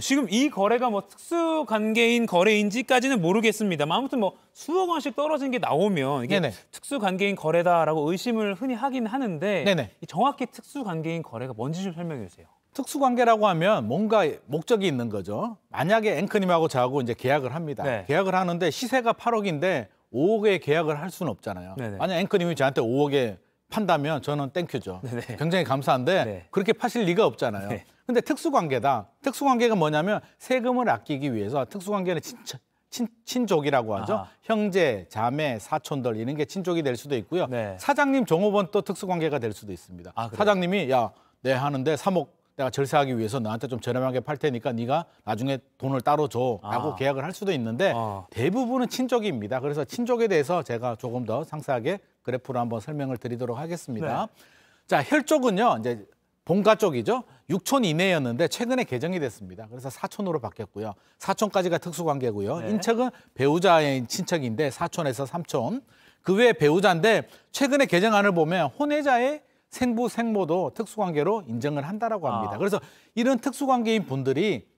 지금 이 거래가 뭐 특수 관계인 거래인지까지는 모르겠습니다. 아무튼 뭐 수억 원씩 떨어진 게 나오면 이게 네네. 특수 관계인 거래다라고 의심을 흔히 하긴 하는데 네네. 정확히 특수 관계인 거래가 뭔지 좀 설명해 주세요. 특수 관계라고 하면 뭔가 목적이 있는 거죠. 만약에 앵커님하고 저하고 이제 계약을 합니다. 네. 계약을 하는데 시세가 8억인데 5억에 계약을 할 수는 없잖아요. 네네. 만약 앵커님이 저한테 5억에 판다면 저는 땡큐죠. 네네. 굉장히 감사한데 네. 그렇게 파실 리가 없잖아요. 네. 근데 특수관계다. 특수관계가 뭐냐면 세금을 아끼기 위해서 특수관계는 친, 짜 친, 친족이라고 하죠. 아하. 형제, 자매, 사촌들 이런 게 친족이 될 수도 있고요. 네. 사장님, 종업원 또 특수관계가 될 수도 있습니다. 아, 사장님이 야, 내 네, 하는데 3억 내가 절세하기 위해서 너한테좀 저렴하게 팔 테니까 네가 나중에 돈을 따로 줘라고 아. 계약을 할 수도 있는데 아. 대부분은 친족입니다. 그래서 친족에 대해서 제가 조금 더 상세하게 그래프로 한번 설명을 드리도록 하겠습니다. 네. 자, 혈족은요. 이제 본가 쪽이죠. 6촌 이내였는데 최근에 개정이 됐습니다. 그래서 4촌으로 바뀌었고요. 4촌까지가 특수관계고요. 네. 인척은 배우자의 친척인데 4촌에서 3촌. 그 외에 배우자인데 최근에 개정안을 보면 혼외자의 생부 생모도 특수관계로 인정을 한다라고 합니다. 아. 그래서 이런 특수관계인 분들이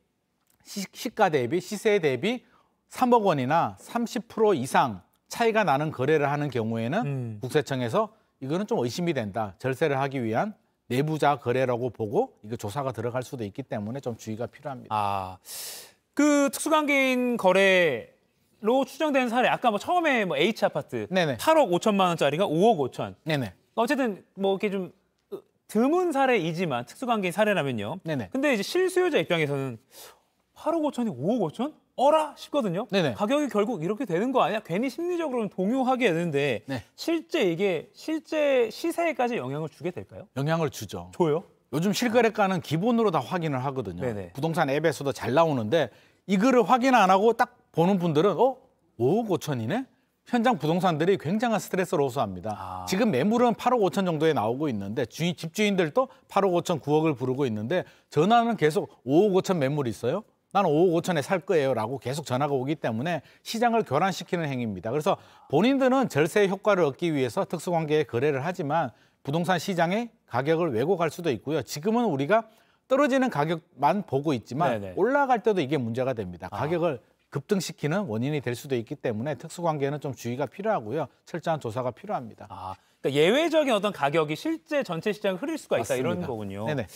시, 가 대비 시세 대비 3억 원이나 30% 이상 차이가 나는 거래를 하는 경우에는 음. 국세청에서 이거는 좀 의심이 된다. 절세를 하기 위한 내부자 거래라고 보고 이거 조사가 들어갈 수도 있기 때문에 좀 주의가 필요합니다. 아, 그 특수관계인 거래 로 추정된 사례 아까 뭐 처음에 뭐 H 아파트 네네. 8억 5천만 원짜리가 5억 5천. 네네. 어쨌든 뭐 이렇게 좀 어, 드문 사례이지만 특수관계인 사례라면요. 네네. 근데 이제 실수요자 입장에서는 8억 5천이 5억 5천? 어라 싶거든요. 네네. 가격이 결국 이렇게 되는 거 아니야? 괜히 심리적으로는 동요하게 되는데 네. 실제 이게 실제 시세에까지 영향을 주게 될까요? 영향을 주죠. 줘요? 요즘 실거래가는 기본으로 다 확인을 하거든요. 네네. 부동산 앱에서도 잘 나오는데 이거를 확인 안 하고 딱 보는 분들은 어? 5억 5천이네? 현장 부동산들이 굉장한 스트레스를 호소합니다. 아... 지금 매물은 8억 5천 정도에 나오고 있는데 주인, 집주인들도 8억 5천, 9억을 부르고 있는데 전화는 계속 5억 5천 매물이 있어요. 나는 5억 5천에 살 거예요 라고 계속 전화가 오기 때문에 시장을 교란시키는 행위입니다. 그래서 본인들은 절세 효과를 얻기 위해서 특수관계에 거래를 하지만 부동산 시장의 가격을 왜곡할 수도 있고요. 지금은 우리가 떨어지는 가격만 보고 있지만 네네. 네. 올라갈 때도 이게 문제가 됩니다. 아. 가격을 아. 급등시키는 원인이 될 수도 있기 때문에 특수관계는 좀 주의가 필요하고요. 철저한 조사가 필요합니다. 아, 그러니까 예외적인 어떤 가격이 실제 전체 시장을 흐릴 수가 맞습니다. 있다 이런 거군요. 네네.